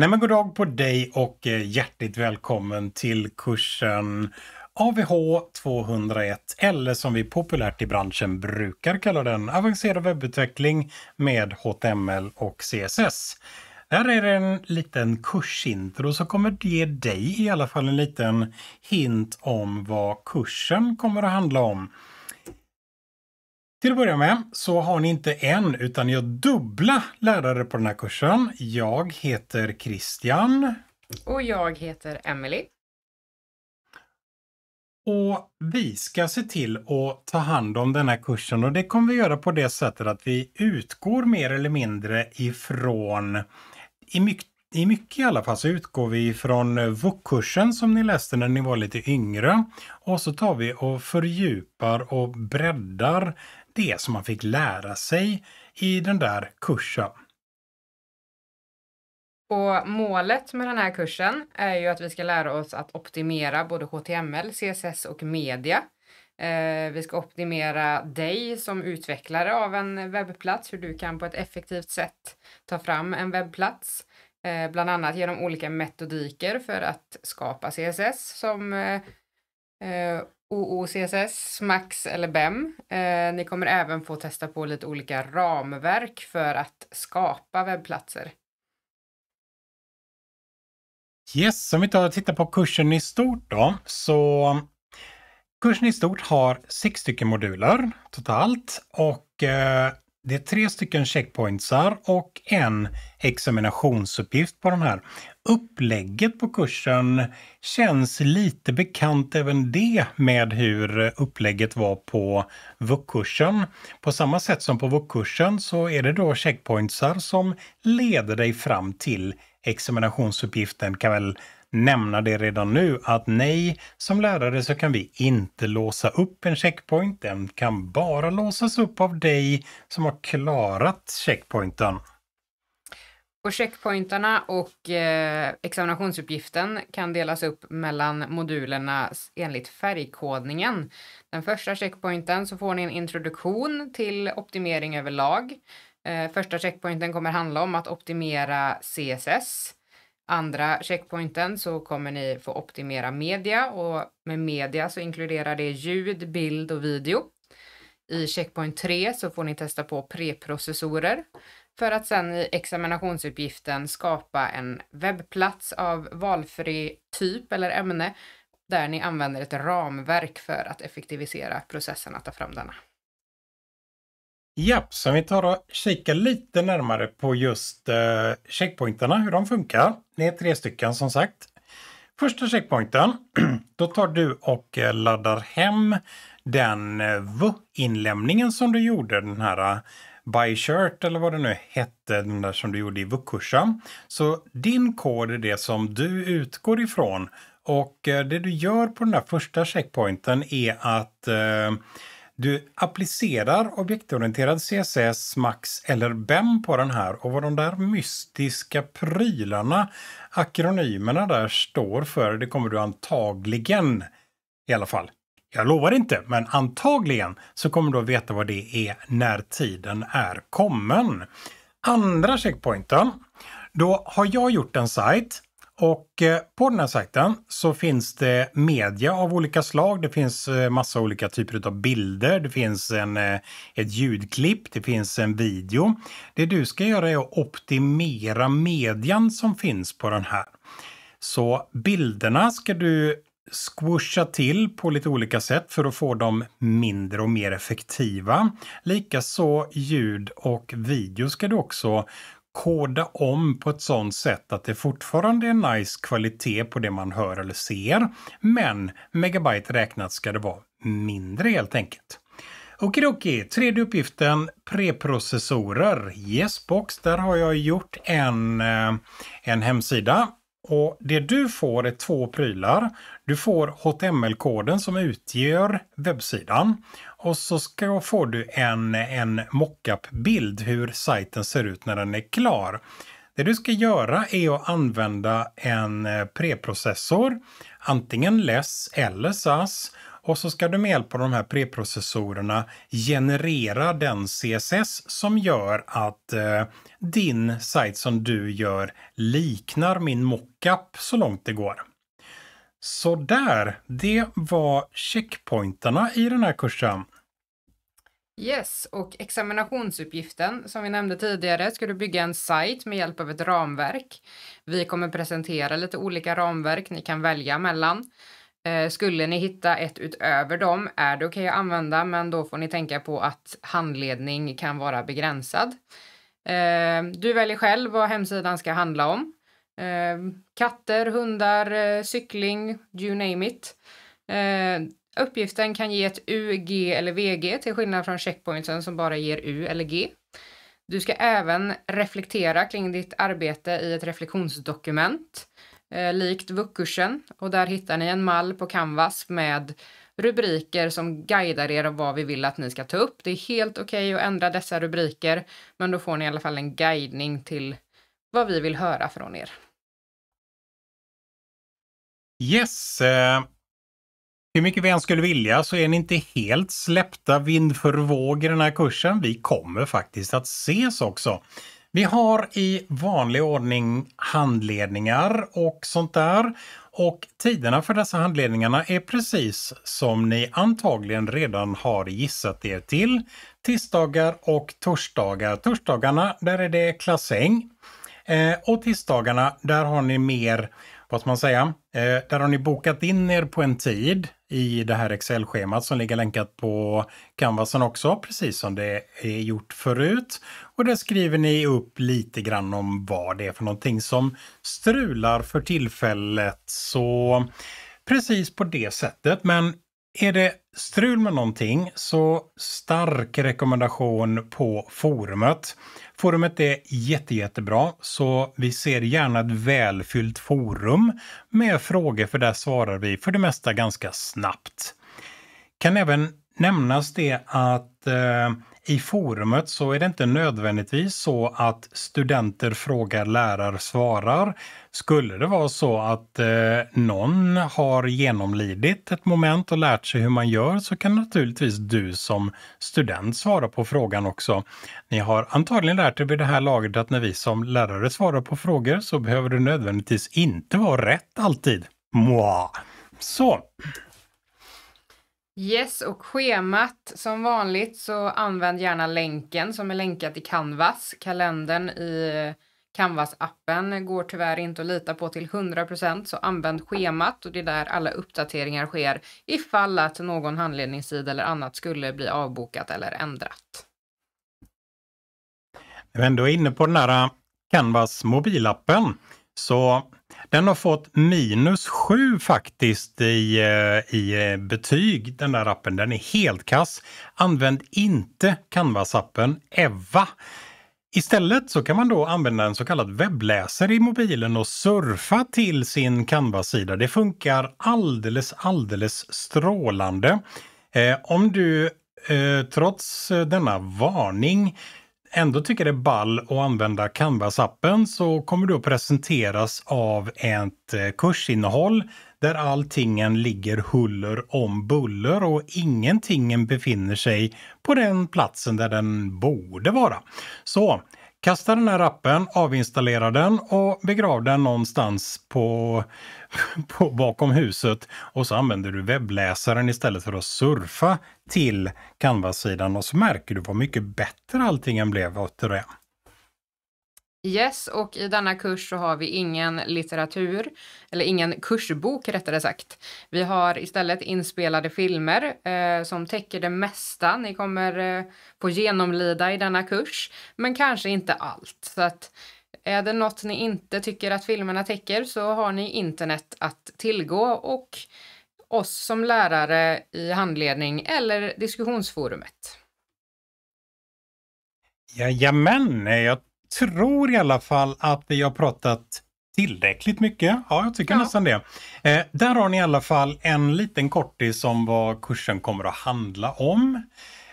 Nej men god dag på dig och eh, hjärtligt välkommen till kursen AVH 201 eller som vi populärt i branschen brukar kalla den avancerad webbutveckling med HTML och CSS. här är det en liten kursintro som kommer ge dig i alla fall en liten hint om vad kursen kommer att handla om. Till att börja med så har ni inte en utan jag dubbla lärare på den här kursen. Jag heter Christian. Och jag heter Emelie. Och vi ska se till att ta hand om den här kursen och det kommer vi göra på det sättet att vi utgår mer eller mindre ifrån, i mycket i mycket i alla fall så utgår vi ifrån VOK-kursen som ni läste när ni var lite yngre. Och så tar vi och fördjupar och breddar det som man fick lära sig i den där kursen. Och målet med den här kursen är ju att vi ska lära oss att optimera både HTML, CSS och media. Eh, vi ska optimera dig som utvecklare av en webbplats, hur du kan på ett effektivt sätt ta fram en webbplats. Eh, bland annat genom olika metodiker för att skapa CSS som eh, OOCSS, Max eller BEM. Eh, ni kommer även få testa på lite olika ramverk för att skapa webbplatser. Yes, om vi tar och tittar på kursen i stort då, så kursen i stort har sex stycken moduler totalt och eh, det är tre stycken checkpointsar och en examinationsuppgift på den här. Upplägget på kursen känns lite bekant även det med hur upplägget var på VUC-kursen. På samma sätt som på VUC-kursen så är det då checkpointsar som leder dig fram till examinationsuppgiften kan väl nämna det redan nu att nej, som lärare så kan vi inte låsa upp en checkpoint. Den kan bara låsas upp av dig som har klarat checkpointen. Och checkpointarna och eh, examinationsuppgiften kan delas upp mellan modulerna enligt färgkodningen. Den första checkpointen så får ni en introduktion till optimering överlag. Eh, första checkpointen kommer handla om att optimera CSS andra checkpointen så kommer ni få optimera media och med media så inkluderar det ljud, bild och video. I checkpoint 3 så får ni testa på preprocessorer för att sedan i examinationsuppgiften skapa en webbplats av valfri typ eller ämne där ni använder ett ramverk för att effektivisera processen att ta fram denna. Japp, så vi tar och kikar lite närmare på just eh, checkpointarna, hur de funkar. Det är tre stycken som sagt. Första checkpointen, då tar du och eh, laddar hem den eh, VU-inlämningen som du gjorde, den här eh, by Shirt eller vad det nu hette, den där som du gjorde i VU-kursen. Så din kod är det som du utgår ifrån och det du gör på den där första checkpointen är att eh, du applicerar objektorienterad CSS, Max eller BEM på den här och vad de där mystiska prylarna, akronymerna där står för, det kommer du antagligen i alla fall. Jag lovar inte, men antagligen så kommer du att veta vad det är när tiden är kommen. Andra checkpointen. Då har jag gjort en sajt och eh, på den här sajten så finns det media av olika slag. Det finns eh, massa olika typer av bilder. Det finns en, eh, ett ljudklipp, det finns en video. Det du ska göra är att optimera median som finns på den här. Så bilderna ska du squisha till på lite olika sätt för att få dem mindre och mer effektiva. Likaså ljud och video ska du också koda om på ett sånt sätt att det fortfarande är nice kvalitet på det man hör eller ser. Men megabyte räknat ska det vara mindre helt enkelt. Okidoki, tredje uppgiften, preprocessorer. Yesbox, där har jag gjort en, eh, en hemsida och Det du får är två prylar. Du får HTML-koden som utgör webbsidan och så ska, får du en, en mockup-bild hur sajten ser ut när den är klar. Det du ska göra är att använda en eh, preprocessor, antingen LESS eller SAS och så ska du med hjälp av de här preprocessorerna generera den CSS som gör att eh, din sajt som du gör liknar min mockup så långt det går. Så där, det var checkpointerna i den här kursen. Yes, och examinationsuppgiften som vi nämnde tidigare ska du bygga en sajt med hjälp av ett ramverk. Vi kommer presentera lite olika ramverk ni kan välja mellan. Eh, skulle ni hitta ett utöver dem är det okej att använda men då får ni tänka på att handledning kan vara begränsad. Eh, du väljer själv vad hemsidan ska handla om. Eh, katter, hundar, cykling, you name it. Uppgiften kan ge ett U, G eller VG till skillnad från checkpointen som bara ger U eller G. Du ska även reflektera kring ditt arbete i ett reflektionsdokument eh, likt VUC-kursen och där hittar ni en mall på Canvas med rubriker som guidar er om vad vi vill att ni ska ta upp. Det är helt okej okay att ändra dessa rubriker, men då får ni i alla fall en guidning till vad vi vill höra från er. Yes. Eh, hur mycket vi än skulle vilja så är ni inte helt släppta vind för våg i den här kursen. Vi kommer faktiskt att ses också. Vi har i vanlig ordning handledningar och sånt där. Och tiderna för dessa handledningarna är precis som ni antagligen redan har gissat er till. Tisdagar och torsdagar. Torsdagarna, där är det klassäng. Eh, och tisdagarna, där har ni mer vad ska man säga? Eh, där har ni bokat in er på en tid i det här Excel-schemat som ligger länkat på canvasen också, precis som det är gjort förut. Och där skriver ni upp lite grann om vad det är för någonting som strular för tillfället. Så precis på det sättet, men är det strul med någonting så stark rekommendation på forumet. Forumet är jätte, jättebra, så vi ser gärna ett välfyllt forum med frågor för där svarar vi för det mesta ganska snabbt. Kan även nämnas det att eh, i forumet så är det inte nödvändigtvis så att studenter frågar, lärare svarar. Skulle det vara så att eh, någon har genomlidit ett moment och lärt sig hur man gör så kan naturligtvis du som student svara på frågan också. Ni har antagligen lärt er vid det här laget att när vi som lärare svarar på frågor så behöver det nödvändigtvis inte vara rätt alltid. Mwah. Så, Yes, och schemat som vanligt så använd gärna länken som är länkad i Canvas. Kalendern i Canvas-appen går tyvärr inte att lita på till 100% så använd schemat och det är där alla uppdateringar sker ifall att någon handledningssida eller annat skulle bli avbokat eller ändrat. När vi ändå är inne på den här eh, Canvas mobilappen så den har fått minus 7 faktiskt i, eh, i eh, betyg, den där appen. Den är helt kass. Använd inte Canvas-appen EVA. Istället så kan man då använda en så kallad webbläsare i mobilen och surfa till sin canvas sida Det funkar alldeles, alldeles strålande. Eh, om du eh, trots denna varning ändå tycker det är ball att använda Canvas-appen så kommer du att presenteras av ett eh, kursinnehåll där alltingen ligger huller om buller och ingentingen befinner sig på den platsen där den borde vara. Så Kasta den här appen, avinstallera den och begrav den någonstans på, på bakom huset. Och så använder du webbläsaren istället för att surfa till canvas sidan och så märker du vad mycket bättre allting blev efter det. Yes, och i denna kurs så har vi ingen litteratur, eller ingen kursbok rättare sagt. Vi har istället inspelade filmer eh, som täcker det mesta ni kommer eh, få genomlida i denna kurs, men kanske inte allt. Så att är det något ni inte tycker att filmerna täcker så har ni internet att tillgå och oss som lärare i handledning eller diskussionsforumet. Jajamän, jag tror i alla fall att vi har pratat tillräckligt mycket. Ja, jag tycker ja. nästan det. Eh, där har ni i alla fall en liten kortis om vad kursen kommer att handla om.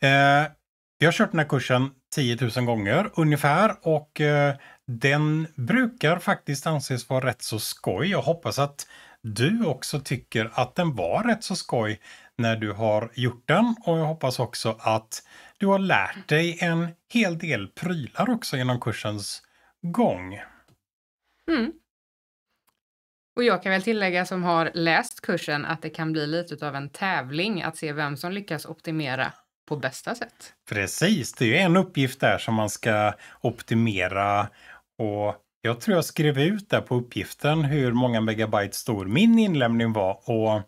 Eh, vi har kört den här kursen 10 000 gånger ungefär och eh, den brukar faktiskt anses vara rätt så skoj. Jag hoppas att du också tycker att den var rätt så skoj när du har gjort den och jag hoppas också att du har lärt dig en hel del prylar också genom kursens gång. Mm. Och jag kan väl tillägga som har läst kursen att det kan bli lite av en tävling att se vem som lyckas optimera på bästa sätt. Precis, det är ju en uppgift där som man ska optimera och jag tror jag skrev ut där på uppgiften hur många megabyte stor min inlämning var och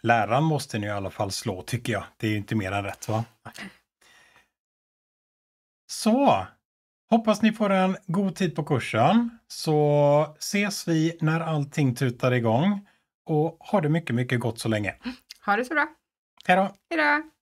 läraren måste ni i alla fall slå tycker jag. Det är ju inte mer än rätt va? Så, hoppas ni får en god tid på kursen. Så ses vi när allting tutar igång. Och ha det mycket, mycket gott så länge. Ha det så bra. Hej då. Hej då.